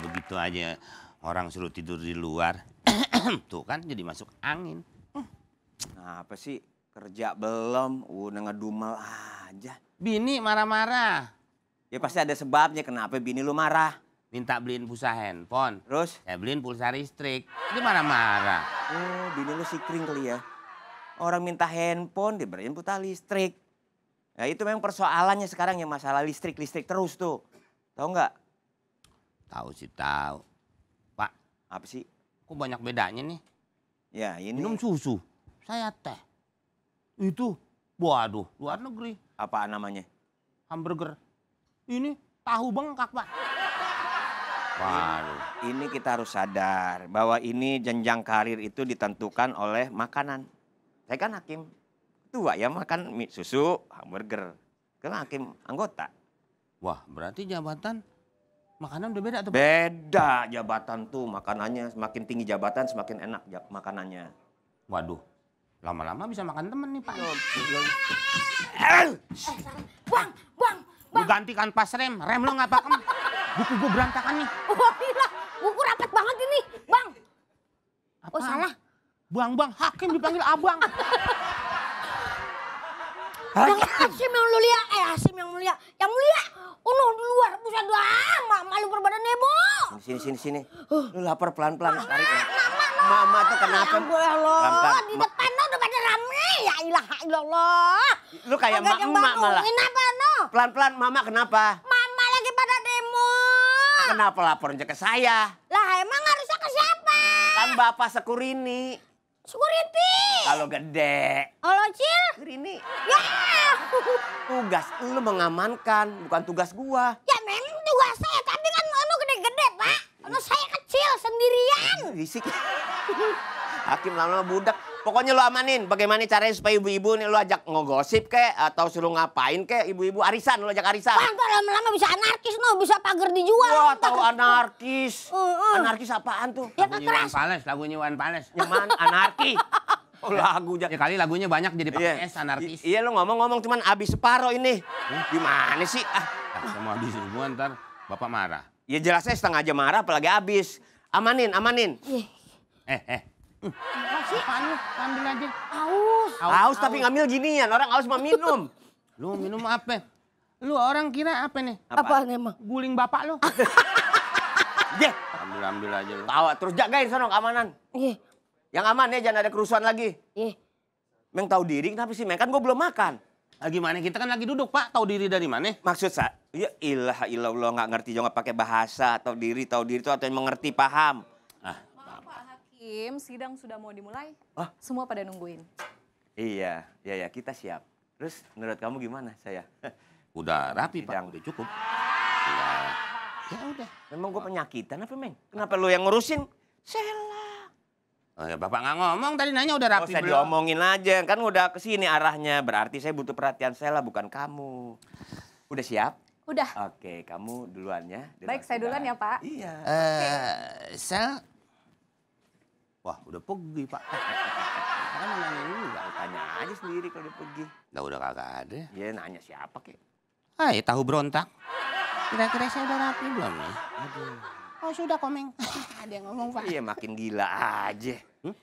begitu aja orang suruh tidur di luar. Tuh kan jadi masuk angin. Nah, apa sih? Kerja belum, udah ngedumel aja. Bini marah-marah. Ya pasti ada sebabnya kenapa bini lu marah. Minta beliin pulsa handphone. Terus? Saya beliin pulsa listrik. Itu marah-marah. Eh, bini lu sikring kali ya. Orang minta handphone diberiin pulsa listrik. Ya itu memang persoalannya sekarang yang masalah listrik-listrik terus tuh. tau nggak? Tahu sih tahu. Pak, apa sih? Kok banyak bedanya nih? Ya ini. Minum susu, saya teh. Itu, waduh, luar negeri. Apa namanya? Hamburger. Ini tahu bengkak pak. Waduh. Ini kita harus sadar bahwa ini jenjang karir itu ditentukan oleh makanan. Saya kan hakim tua ya makan mie susu hamburger. Kan hakim anggota. Wah berarti jabatan Makanan udah beda tuh? Beda jabatan tuh makanannya. Semakin tinggi jabatan semakin enak makanannya. Waduh, lama-lama bisa makan temen nih Pak. Eh, bang, bang, bang. Lu gantikan pas rem, rem lo nggak pakem. Buku gue berantakan nih. Oh iya, buku rapat banget ini, Bang. Apa? Oh salah. buang buang hakim dipanggil abang. Bang Hakim yang mulia, eh Hakim yang mulia, yang mulia. Uno di luar, buset lama, malu ya, Bu. Sini, sini, sini. Oh. Lu lapar pelan-pelan, tarik. Ya. Mama, mama, mama tuh kenapa? Ya boleh lo, di depan lo udah pada rame. Ya ilah, ya ilallah. Lu kayak mak emak malah. Kenapa no? Pelan-pelan, mama kenapa? Mama lagi pada demo. Kenapa laporan ke saya? Lah emang harusnya ke siapa? Kan bapak Sekurini. Security. Ya, Kalau gede. Kalau cil. Rini. Ya. Tugas lu mengamankan, bukan tugas gua. Ya memang tugas saya, tapi kan lu gede-gede, Pak. Lu saya kecil, sendirian. Risik. Hakim lama-lama budak. Pokoknya lu amanin bagaimana caranya supaya ibu-ibu nih lu ajak ngegosip kek atau suruh ngapain kek ibu-ibu arisan lu ajak arisan. kalau lama-lama bisa anarkis no, bisa pagar dijual. Wah, tahu anarkis. Uh, uh. Anarkis apaan tuh? Ya lagunya Wan Pales, lagunya Wan Pales. Nyaman anarki. Oh, lagu ya kali lagunya banyak jadi iya. pakai yeah. anarkis. iya lu ngomong-ngomong cuman abis separo ini. Huh? Gimana sih? Ah. Nah, sama habis gua ntar bapak marah. Ya jelasnya setengah aja marah apalagi abis, Amanin, amanin. Yeah. Eh, eh, masih lu? ambil aja. Aus. Aus, aus tapi aus. ngambil ginian, orang aus mah minum. lu minum apa? Lu orang kira apa nih? Apa? emang? Guling bapak lu. iya ambil ambil aja lu. Tawa terus jagain sono keamanan. Iya. Yang aman ya jangan ada kerusuhan lagi. Iya. Yeah. Meng tahu diri kenapa sih? Meng kan gue belum makan. Lagi mana? Kita kan lagi duduk, Pak. Tahu diri dari mana? Maksud saya, ya ilah ilah nggak ngerti juga pakai bahasa, tahu diri, tahu diri itu atau yang mengerti paham. Kim, sidang sudah mau dimulai. Oh. Semua pada nungguin. Iya, ya ya kita siap. Terus menurut kamu gimana saya? Udah rapi sidang. Pak, udah cukup. Udah. Iya. Ya udah. Memang gue penyakitan apa, Meng? Kenapa lu yang ngurusin? Sela. Oh ya, Bapak nggak ngomong tadi nanya udah rapi oh, Saya diomongin aja, kan udah kesini arahnya. Berarti saya butuh perhatian Sela, bukan kamu. Udah siap? Udah. Oke, kamu duluan ya. Baik, saya duluan ya, Pak. Iya. Eh, uh, Sel, Wah udah pergi pak. Kan nanya ini gak tanya aja sendiri kalau dia pergi. Lah udah kagak ada. Ya nanya siapa kek. Hai ah, iya, tahu berontak. Kira-kira saya udah rapi belum ya? Aduh. Oh sudah komeng. ada yang ngomong pak. Iya makin gila aja. Hmm?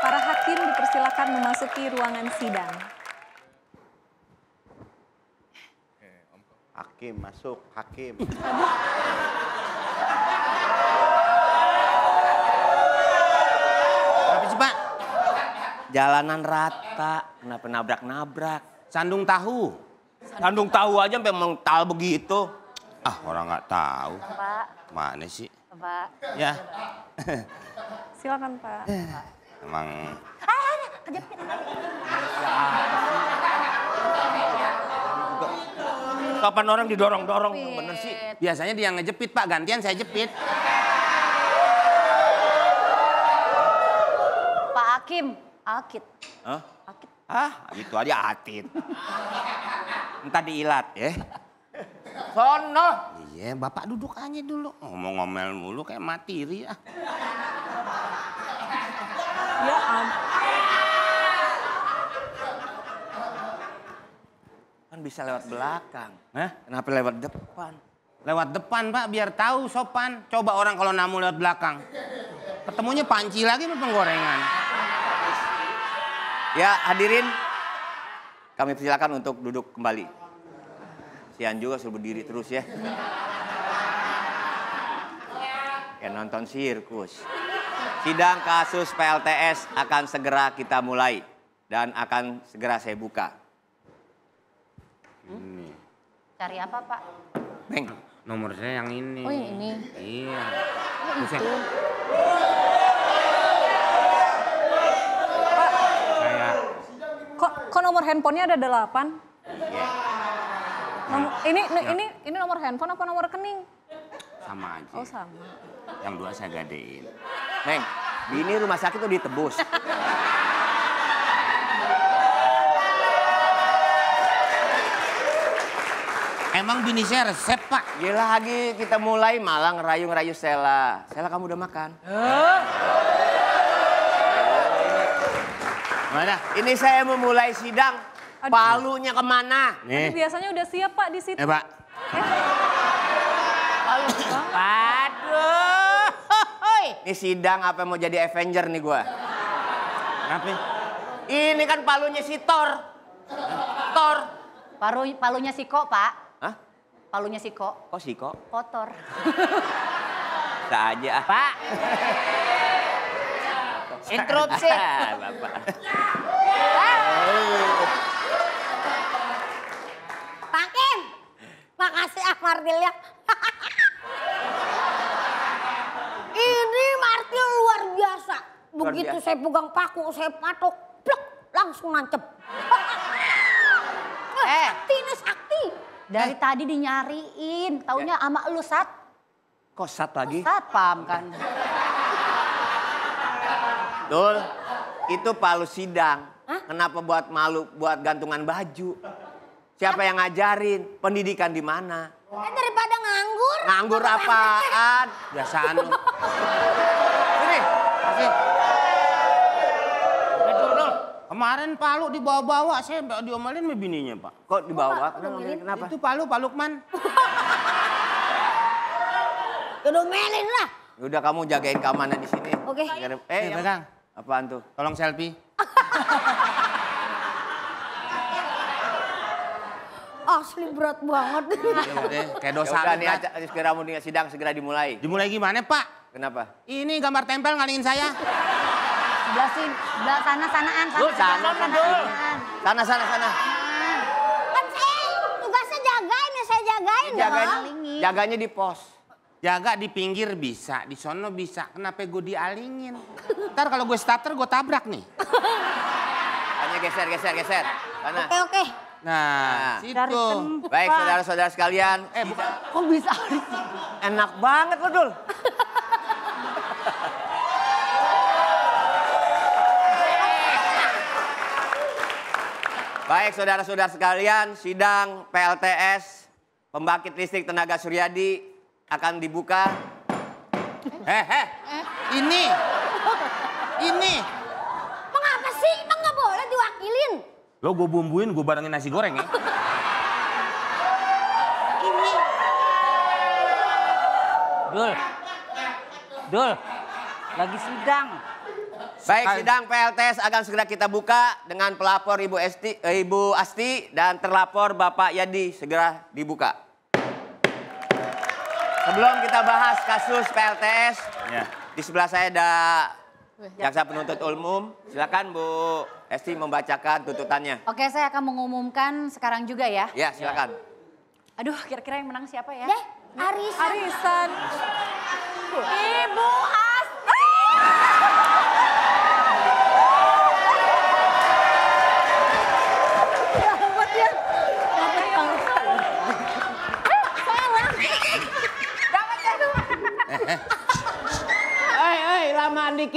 Para hakim dipersilakan memasuki ruangan sidang. hakim masuk hakim Tapi sih jalanan rata kenapa nabrak nabrak sandung tahu sandung tahu aja sampai mental begitu ah orang nggak tahu pak mana sih pak ya silakan pak emang ah, eh, kejepit. Kapan orang didorong-dorong? Bener sih. Biasanya dia ngejepit, Pak. Gantian saya jepit. Pak Hakim. Akit. Hah? Akit. Hah? Itu aja atit. Entah diilat ya. Sono. Iya, bapak duduk aja dulu. Ngomong-ngomel mulu kayak matiri ya. Ah. Ya ampun. bisa lewat belakang. Hah? Kenapa lewat depan? Lewat depan pak biar tahu sopan. Coba orang kalau namu lewat belakang. Ketemunya panci lagi sama penggorengan. Ya hadirin. Kami persilakan untuk duduk kembali. Sian juga suruh berdiri terus ya. Kayak nonton sirkus. Sidang kasus PLTS akan segera kita mulai. Dan akan segera saya buka. Ini. Cari apa pak? Neng, nomor saya yang ini. Oh yang ini? Iya. Oh, itu. Saya... Pak. Saya. Kok, nomor handphonenya ada delapan? Iya. Nomor, ini, ya. ini, ini nomor handphone apa nomor rekening? Sama aja. Oh sama. Yang dua saya gadein. Neng, ini rumah sakit tuh ditebus. Emang bini saya resep, Pak? Ya lagi kita mulai malah ngerayu-ngerayu Sela. Sela kamu udah makan? Mana? Ini saya memulai sidang. Aduh. Palunya kemana? Nih. Aduh, biasanya udah siap, Pak, di situ. Eh, Pak. Eh. Aduh. Hoi. Ini sidang apa mau jadi Avenger nih gua? Kenapa? Ini kan palunya si Thor. Thor. Palu, palunya si Ko Pak. Hah? Palunya Ko. Kok oh, Ko? Kotor. Saja aja. Ah. Pak. Interupsi. Bapak. Pak Kim, makasih ya. Ini martil luar biasa. Begitu luar biasa. saya pegang paku, saya patok, plek, langsung nancep. Dari eh. tadi dinyariin, taunya eh. sama ya. lu Sat. Kok Sat lagi? Kok sat pam kan. Dul, itu palu sidang. Hah? Kenapa buat malu, buat gantungan baju? Siapa yang ngajarin? Pendidikan di mana? Eh daripada nganggur. Nganggur apaan? Biasaan Ini, Sini, kasih. Kemarin Palu dibawa-bawa, saya diomelin sama bininya, Pak. Kok dibawa? Kok, Pak, kenapa? Itu Palu, Pak Lukman. Kedomelin lah. Udah kamu jagain keamanan di sini. Oke. Okay. Eh, iya, Nih, Apaan tuh? Tolong selfie. Asli berat banget. kayak dosa. Yaudah, nih, aja, segera mau sidang segera dimulai. Dimulai gimana, Pak? Kenapa? Ini gambar tempel ngalingin saya. Belasin, belas sana sanaan, sana Sana Sana sana sana. Kan saya tugasnya jagain ya, saya jagain Jaganya, jaganya di pos. Jaga di pinggir bisa, di sono bisa. Kenapa gue dialingin? Ntar kalau gue starter gue tabrak nih. Hanya geser, geser, geser. Mana? Oke, oke. Nah, situ. Baik, saudara-saudara sekalian. Eh, bukan. Kok bisa? Enak banget lo, Dul. Baik saudara-saudara sekalian, sidang PLTS pembangkit listrik tenaga suryadi akan dibuka. Eh, eh, ini, ini. Mengapa sih? Emang nggak boleh diwakilin? Lo gue bumbuin, gue barengin nasi goreng ya. ini. Dul, Dul, lagi sidang. Baik, sidang PLTS akan segera kita buka dengan pelapor Ibu Esti, eh, Ibu Asti dan terlapor Bapak Yadi segera dibuka. Sebelum kita bahas kasus PLTS, ya. di sebelah saya ada ya. Jaksa Penuntut Umum, silakan Bu Esti membacakan tuntutannya. Oke, saya akan mengumumkan sekarang juga ya. Ya, silakan. Ya. Aduh, kira-kira yang menang siapa ya? Deh, ya, Arisan. Arisan. Ibu Arisan.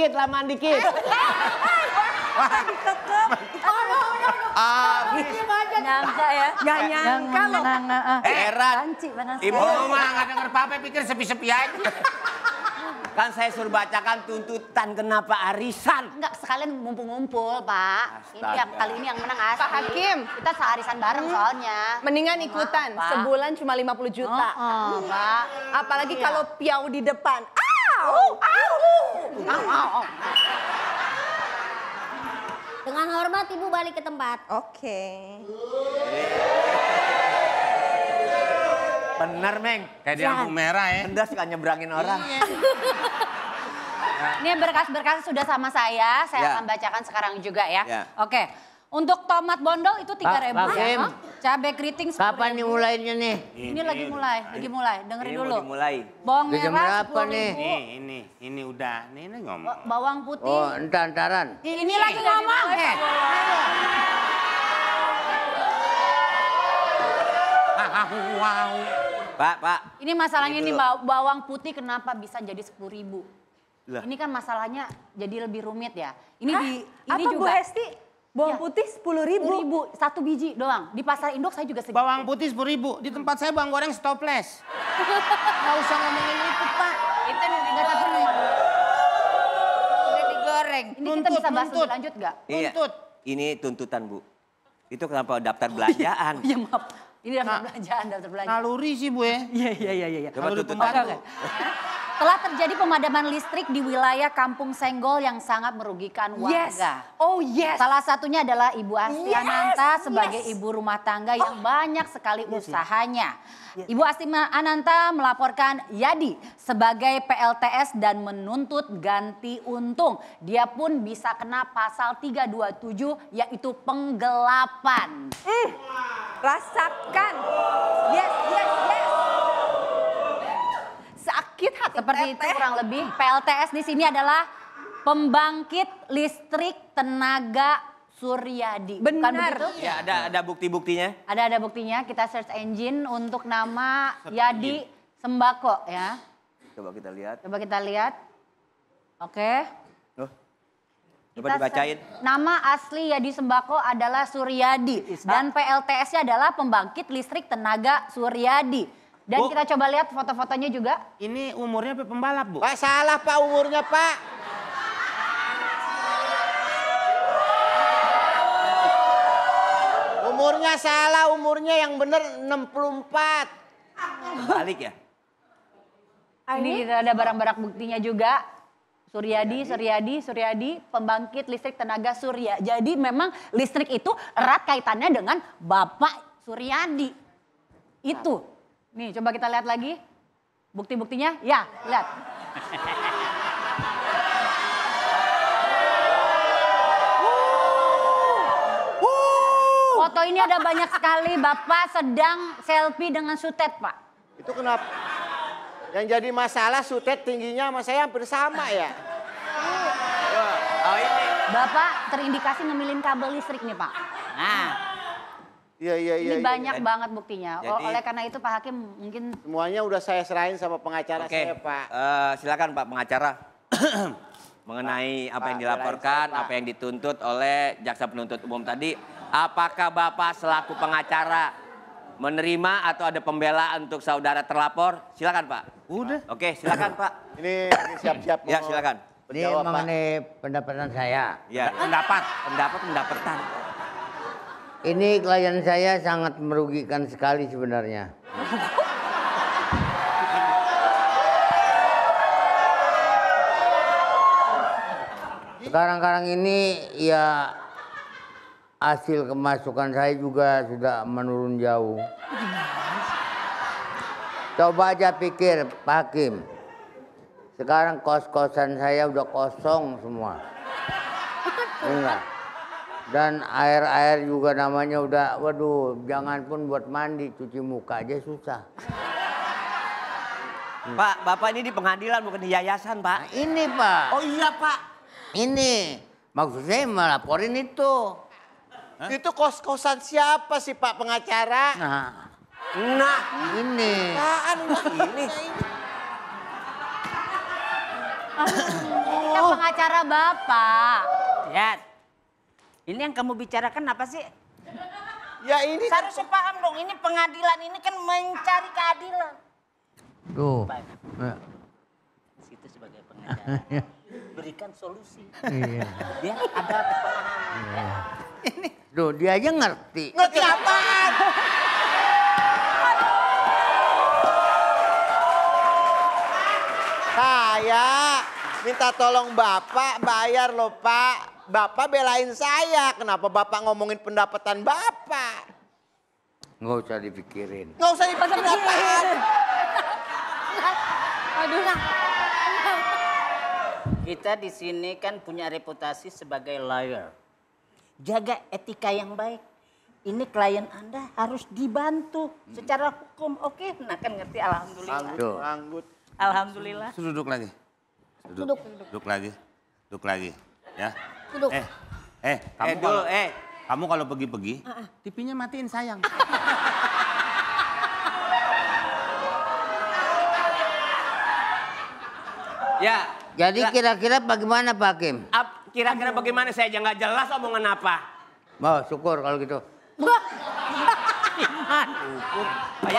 dikit, lamaan dikit. Eh, Dikekep. Eh, eh, nyangka ya. Gak nyangka ya. loh. Eh, Ibu mah gak denger pape pikir sepi-sepi aja. Kan saya suruh bacakan tuntutan kenapa arisan. Enggak, sekalian ngumpul-ngumpul, Pak. Astaga. Ini yang kali ini yang menang asli. Pak Hakim. Kita searisan bareng hmm. soalnya. Mendingan ikutan. Pak. Sebulan cuma 50 juta. Oh, oh, Pak. Apalagi iya. kalau piau di depan. Au, au, au, Dengan hormat ibu balik ke tempat. Oke. Okay. Meng. Kayak di lampu merah ya. Anda suka nyebrangin orang. Iya. Ini berkas-berkas sudah sama saya. Saya ya. akan bacakan sekarang juga ya. ya. Oke. Untuk tomat bondol itu tiga ribu. ya. Cabai keriting Kapan nih mulainya nih? Ini, ini lagi mulai, ini. lagi mulai. Dengerin ini dulu. mulai. Bawang merah berapa nih? Ini, ini, ini udah. Ini, ini ngomong. Bawang putih. Oh, entar entaran. Ini, ini lagi ngomong. Eh. Wow. Pak, Pak. Ini masalahnya ini nih bawang putih kenapa bisa jadi sepuluh ribu? Lah. Ini kan masalahnya jadi lebih rumit ya. Ini Hah? di ini Apa juga. Bu Hesti? Bawang ya. putih sepuluh ribu. ribu. Satu biji doang. Di pasar induk saya juga segitu. Bawang putih sepuluh ribu. Di tempat saya bawang goreng stopless. Gak usah ngomongin itu pak. Itu yang digoreng. Udah digoreng. Ini tuntut, kita bisa bahas tuntut. lanjut gak? Iya. Tuntut. Ini tuntutan bu. Itu kenapa daftar oh, iya. belanjaan. Oh, iya maaf. Ini daftar nah, belanjaan, daftar belanjaan. Naluri sih bu ya. Iya, iya, iya. iya. Coba tuntutan. Okay, telah terjadi pemadaman listrik di wilayah Kampung Senggol yang sangat merugikan warga. Yes. Oh yes. Salah satunya adalah Ibu Astiananta yes. sebagai yes. ibu rumah tangga yang oh. banyak sekali yes, usahanya. Yes. Ibu Nanta melaporkan Yadi sebagai PLTS dan menuntut ganti untung. Dia pun bisa kena pasal 327 yaitu penggelapan. Mm. Rasakan. Yes, yes, yes sakit hati Seperti teteh. itu kurang lebih. PLTS di sini adalah pembangkit listrik tenaga Suryadi. Benar. Bukan begitu? Ya, ada ada bukti-buktinya. Ada ada buktinya. Kita search engine untuk nama search Yadi engine. Sembako ya. Coba kita lihat. Coba kita lihat. Oke. Coba dibacain. Nama asli Yadi Sembako adalah Suryadi dan PLTS-nya adalah pembangkit listrik tenaga Suryadi. Dan bu, kita coba lihat foto-fotonya juga. Ini umurnya pembalap, Bu. Pak, salah Pak umurnya, Pak. Umurnya salah, umurnya yang bener 64. Balik ya? Ini kita ada barang-barang buktinya juga. Suryadi, Suryadi, Suryadi, pembangkit listrik tenaga surya. Jadi memang listrik itu erat kaitannya dengan Bapak Suryadi. Itu Nih, coba kita lihat lagi. Bukti-buktinya? Ya, lihat. Foto ini ada banyak sekali Bapak sedang selfie dengan Sutet, Pak. Itu kenapa? Yang jadi masalah Sutet tingginya sama saya hampir sama ya. Bapak terindikasi ngemilin kabel listrik nih, Pak. Nah, Iya iya iya. Ini ya, banyak ya. banget buktinya. Jadi, Oleh karena itu Pak Hakim mungkin semuanya udah saya serahin sama pengacara okay. saya Pak. Uh, silakan Pak pengacara mengenai Pak, apa yang dilaporkan, saya, apa yang dituntut oleh jaksa penuntut umum tadi. Apakah Bapak selaku pengacara menerima atau ada pembelaan untuk saudara terlapor? Silakan Pak. Udah. Oke silakan Pak. Ini siap-siap. Ya silakan. Ini mengenai pendapatan saya. Ya pendapat, pendapat pendapatan. Ini klien saya sangat merugikan sekali sebenarnya. Sekarang-karang ini ya hasil kemasukan saya juga sudah menurun jauh. Coba aja pikir, Pak Hakim. Sekarang kos-kosan saya udah kosong semua. Enggak. Iya dan air-air juga namanya udah waduh jangan pun buat mandi cuci muka aja susah hmm. Pak Bapak ini di pengadilan bukan di yayasan Pak nah, ini Pak oh iya Pak ini maksud saya melaporin itu Hah? itu kos-kosan siapa sih Pak pengacara nah nah ini apaan ini oh. pengacara Bapak lihat ya. Ini yang kamu bicarakan apa sih? Ya ini kan Harus kan... paham dong. Ini pengadilan ini kan mencari keadilan. Tuh. Ya. Situ sebagai pengacara. Berikan solusi. Iya. Dia ada pemahaman. Iya. Ini. Duh, dia aja ngerti. Ngerti apa? Saya minta tolong Bapak bayar loh Pak. Bapak belain saya. Kenapa Bapak ngomongin pendapatan Bapak? Nggak usah dipikirin. Nggak usah dipikirin pendapatan. Aduh. Nah. Kita di sini kan punya reputasi sebagai lawyer. Jaga etika yang baik. Ini klien Anda harus dibantu hmm. secara hukum. Oke, nah kan ngerti alhamdulillah. Anggut, anggut. Alhamdulillah. Duduk lagi. Duduk. Duduk, duduk lagi. Duduk lagi. Ya. Duduk. Eh, eh, kamu eh, kalau eh. kamu kalau pergi-pergi, uh ah, -uh. Ah. tv matiin sayang. ya. Jadi kira-kira bagaimana Pak Kim? Kira-kira bagaimana saya jangan nggak jelas omongan apa. Mau oh, syukur kalau gitu. Syukur. Pak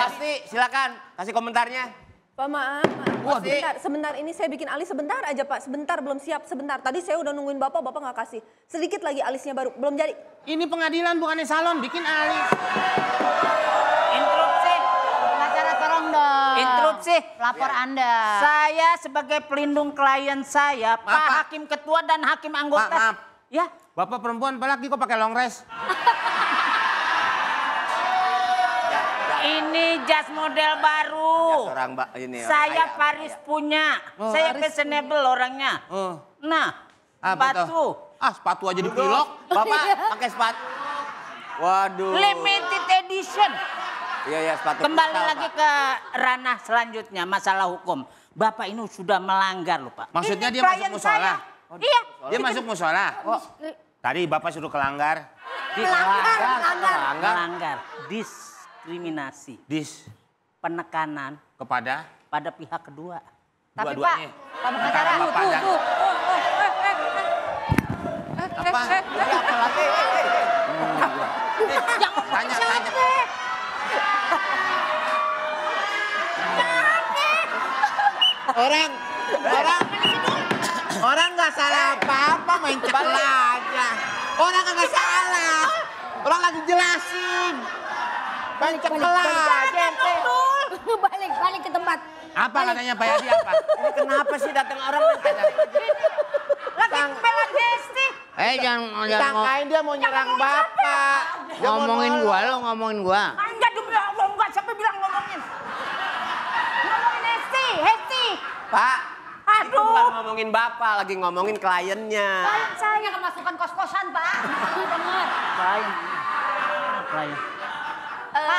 silakan kasih komentarnya. Pak maaf. Wah, sebentar, sebentar ini saya bikin alis sebentar aja Pak. Sebentar belum siap, sebentar. Tadi saya udah nungguin Bapak, Bapak nggak kasih. Sedikit lagi alisnya baru, belum jadi. Ini pengadilan bukannya salon, bikin alis. Interupsi. Pengacara tolong dong. Interupsi. Lapor ya. Anda. Saya sebagai pelindung klien saya, maaf, Pak Hakim Ketua dan Hakim Anggota. Maaf, maaf. Ya. Bapak perempuan, apalagi kok pakai long rest? Ini jas model baru. Jas orang mbak ini. saya Paris ayam. punya. Oh, saya Paris fashionable punya. orangnya. Oh. Nah, ah, sepatu. Ah, sepatu aja dipilok. Bapak pakai sepatu. Waduh. Limited edition. Iya, iya, sepatu. Kembali lagi Pak. ke ranah selanjutnya, masalah hukum. Bapak ini sudah melanggar loh, Pak. Maksudnya ini dia masuk musola? Oh, iya. Dia masuk musola? Oh. Tadi Bapak suruh kelanggar. Melanggar, melanggar. Melanggar. melanggar. Dis diskriminasi. Dis. Penekanan. Kepada? Pada pihak kedua. Tapi Dua Pak, Pak Pengacara, tuh, tuh, tuh. Apa? Apa lagi? Yang eh, eh, eh. hmm, mau tanya, tanya. Hmm. Orang, orang, orang nggak salah apa-apa main cepat aja. Orang nggak salah. Orang lagi jelasin balik, balik, balik, balik, balik ke tempat. Apa balik. katanya Pak Yadi apa? Ini kenapa sih datang orang Lagi bela Eh jangan jangan ngomongin dia mau nyerang bapak. Ngomongin gua lo ngomongin gua. Enggak demi Allah enggak siapa bilang ngomongin. Ngomongin Hesti, Hesti. Pak, Aduh. Itu bukan ngomongin bapak, lagi ngomongin kliennya. Klien saya kemasukan kos-kosan, Pak. Dengar. Klien. Klien.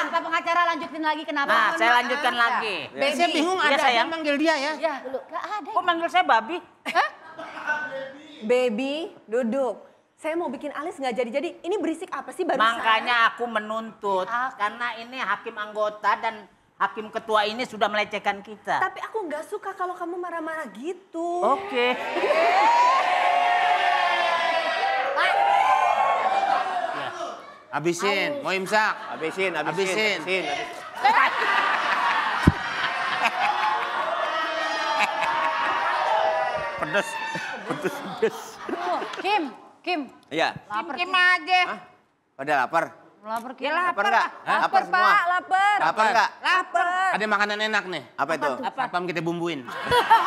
Pak, Pak pengacara lanjutin lagi kenapa? Nah, saya lanjutkan iya. lagi. Saya bingung iya, ada yang manggil dia ya. Iya, enggak ada. Kok ya? manggil saya babi? Baby, duduk. Saya mau bikin alis nggak jadi-jadi. Ini berisik apa sih barusan? Makanya aku menuntut aku. Iya. karena ini hakim anggota dan hakim ketua ini sudah melecehkan kita. Tapi aku nggak suka kalau kamu marah-marah gitu. Oke. Okay. Abisin, mau imsak. Abisin, abisin, abisin. abisin. abisin. pedes, pedes, pedes. Oh, Kim, Kim. Iya. Lapar. Kim, Kim aja. Hah? Udah lapar? Lapar Kim. Ya, lapar enggak? Lapar, lapar semua. Pak, lapar. Lapar lapar. Lapar. Ada makanan enak nih. Apa, itu? Apa? Apam kita bumbuin.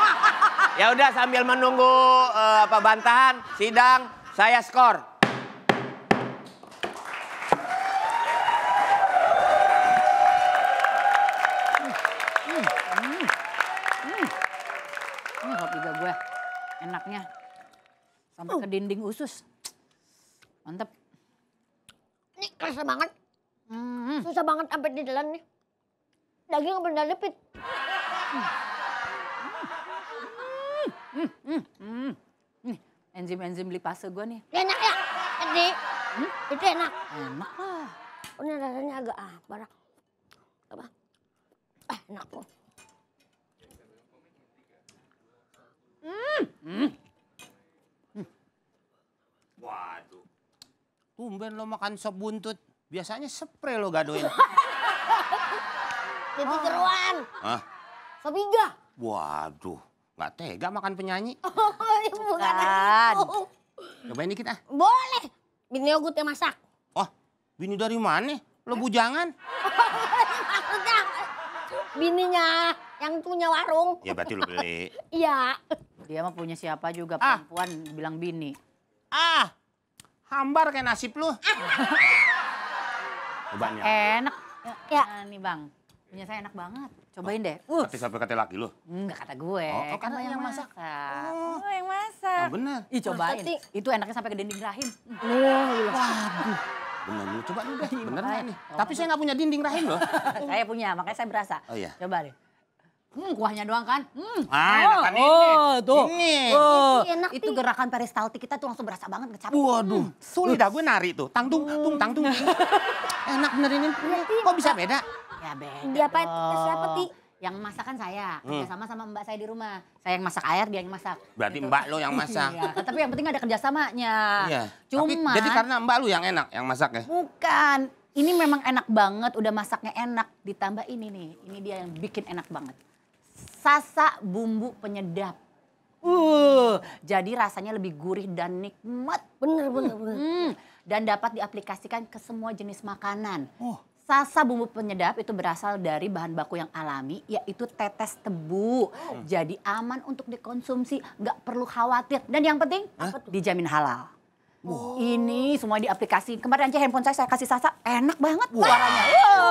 ya udah sambil menunggu uh, apa bantahan sidang saya skor enaknya. Sampai oh. ke dinding usus. mantep, Ini keras banget. Hmm. Susah banget sampai di dalam nih. Daging benar lepit. Mm-hmm. Mm-hmm. enzim-enzim lipase gue nih. Enak ya, jadi Hmm? Itu enak. Enak lah. Ini rasanya agak ah, parah. Apa? Ah, enak kok. Waduh. Tumben lo makan sop buntut. Biasanya spray lo gadoin. Jadi jeruan. Hah? Sop iga. Waduh. Gak tega makan penyanyi. Oh, iya, bukan. Itu. Cobain dikit ah. Boleh. Bini yogurt yang masak. Oh, bini dari mana? Lo bujangan? Maksudnya bininya yang punya warung. Ya berarti lo beli. Iya. Dia mah punya siapa juga ah. perempuan ah. bilang bini. Ah, hambar kayak nasib lu. Banyak. Enak. Ya. Nah, nih bang, punya saya enak banget. Cobain oh, deh. Uh. Tapi sampai kata laki lu? Enggak kata gue. Oh, oh karena yang, yang masak. masak. Oh. oh, yang masak. Nah, bener. Ih, cobain. Masak, Itu enaknya sampai ke dinding rahim. Oh, Waduh. Bener lu, coba lu deh. Bener nggak nih? Tapi saya nggak punya dinding rahim loh. saya punya, makanya saya berasa. Oh iya. Coba deh. Hmm, kuahnya doang kan? Hmm. Ah, oh, ini. oh, tuh. Ini. Oh. Enak, itu gerakan peristaltik kita tuh langsung berasa banget ngecap. Waduh, hmm. sulit dah gue nari tuh. Tangtung, tung, tangtung. Enak bener ini. Iya Kok bisa beda? Ya beda. Siapa apa? Siapa, Ti? Yang masak kan saya, hmm. sama sama mbak saya di rumah. Saya yang masak air, dia yang masak. Berarti gitu. mbak lo yang masak. iya. Tapi yang penting ada kerjasamanya. Iya. Cuma. Tapi, jadi karena mbak lo yang enak yang masaknya? Bukan. Ini memang enak banget, udah masaknya enak. Ditambah ini nih, ini dia yang bikin enak banget. Sasa bumbu penyedap. Uh, jadi rasanya lebih gurih dan nikmat. Bener, bener, bener. Hmm, dan dapat diaplikasikan ke semua jenis makanan. Oh. Sasa bumbu penyedap itu berasal dari bahan baku yang alami, yaitu tetes tebu. Oh. Jadi aman untuk dikonsumsi, gak perlu khawatir. Dan yang penting, Hah? dijamin halal. Wow. Ini semua di aplikasi. Kemarin aja handphone saya saya kasih Sasa, enak banget wow. suaranya. Wow.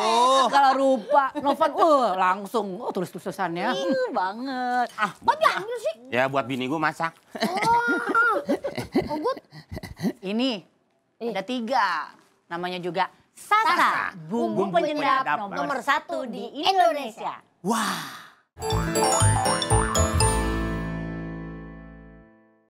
Oh. Kalau rupa nelfon, uh, langsung oh, tulis tulisannya. Ih, iya banget. Ah, buat ambil sih? Ya buat bini gue masak. Oh, oh Ini eh. ada tiga. Namanya juga Sasa, Sasa. bumbu, bumbu penyedap, penyedap nomor, nomor satu di Indonesia. Wah. Wow.